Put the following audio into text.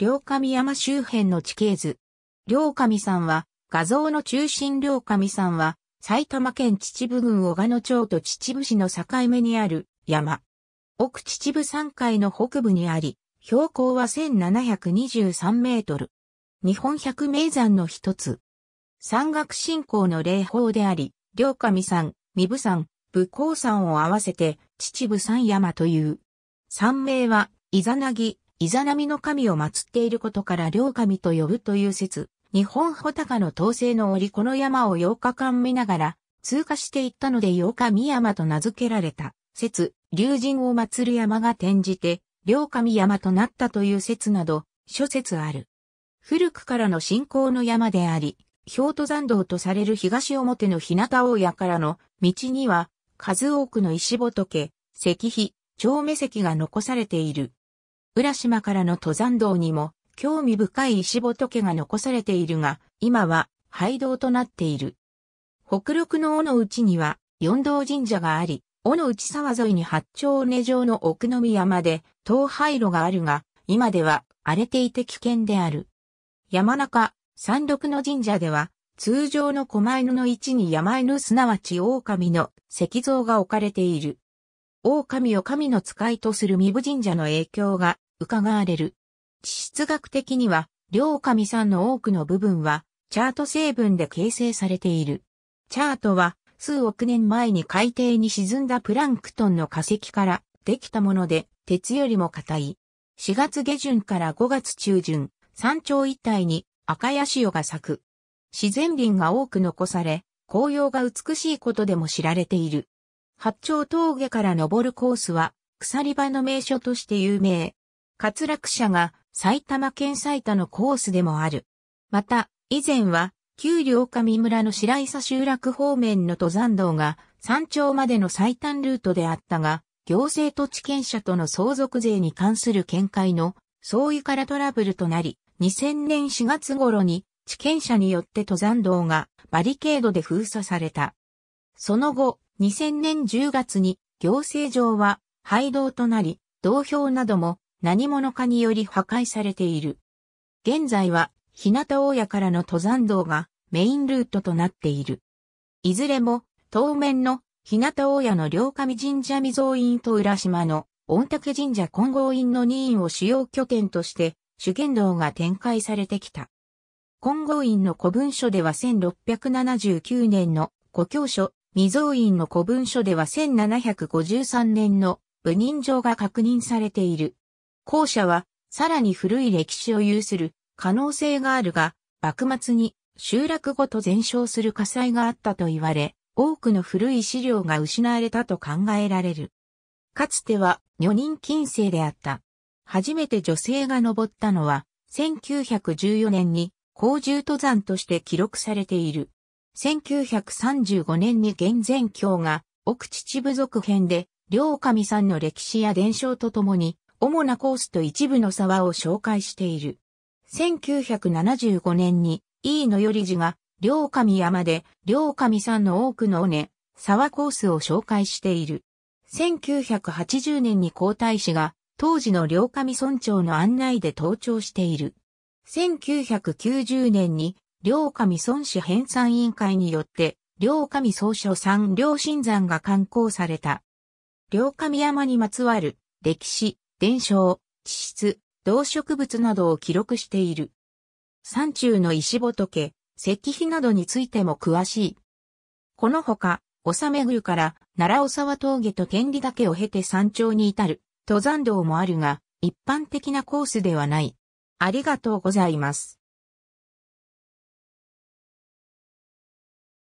両神山周辺の地形図。両神山は、画像の中心両神山は、埼玉県秩父郡小鹿野町と秩父市の境目にある山。奥秩父山海の北部にあり、標高は1723メートル。日本百名山の一つ。山岳信仰の霊峰であり、両神山、三部山、武甲山を合わせて秩父山山という。山名は、イザナギ、イザナミの神を祀っていることから両神と呼ぶという説、日本穂高の統制の折この山を8日間見ながら通過していったので8日見山と名付けられた説、竜神を祀る山が転じて、両神山となったという説など、諸説ある。古くからの信仰の山であり、京都山道とされる東表の日向大屋からの道には、数多くの石仏、石碑、長目石が残されている。浦島からの登山道にも、興味深い石仏が残されているが、今は廃道となっている。北陸の尾の内には、四道神社があり、尾の内沢沿いに八丁根城の奥のみ山で、東廃路があるが、今では荒れていて危険である。山中、山麓の神社では、通常の狛犬の位置に山犬すなわち狼の石像が置かれている。狼を神の使いとする三部神社の影響が伺われる。地質学的には、両神山の多くの部分は、チャート成分で形成されている。チャートは、数億年前に海底に沈んだプランクトンの化石からできたもので、鉄よりも硬い。4月下旬から5月中旬、山頂一帯に赤ヤシオが咲く。自然林が多く残され、紅葉が美しいことでも知られている。八丁峠から登るコースは、鎖場の名所として有名。滑落者が埼玉県埼玉のコースでもある。また、以前は、旧両上村の白井。佐集落方面の登山道が山頂までの最短ルートであったが、行政と地権者との相続税に関する見解の相違からトラブルとなり、2000年4月頃に地権者によって登山道がバリケードで封鎖された。その後、2000年10月に行政上は廃道となり、道標なども何者かにより破壊されている。現在は、日向大屋からの登山道がメインルートとなっている。いずれも、当面の日向大谷の両上神社未蔵院と浦島の御嶽神社金剛院の2院を主要拠点として、主剣道が展開されてきた。金剛院の古文書では1679年の古教書、未蔵院の古文書では1753年の部人状が確認されている。後者は、さらに古い歴史を有する可能性があるが、幕末に集落ごと全焼する火災があったと言われ、多くの古い資料が失われたと考えられる。かつては女人禁制であった。初めて女性が登ったのは、1914年に高重登山として記録されている。1935年に現前教が奥秩父族編で、両神さんの歴史や伝承とともに、主なコースと一部の沢を紹介している。1975年に、飯野頼次が、両上山で、両上山の多くの尾根、沢コースを紹介している。1980年に皇太子が、当時の両上村長の案内で登頂している。1990年に、両上村市編纂委員会によって、両上総書山両新山が刊行された。両上山にまつわる歴史、伝承、地質、動植物などを記録している。山中の石仏、石碑などについても詳しい。このほか、納め宮から奈良尾沢峠と天理岳を経て山頂に至る登山道もあるが、一般的なコースではない。ありがとうございます。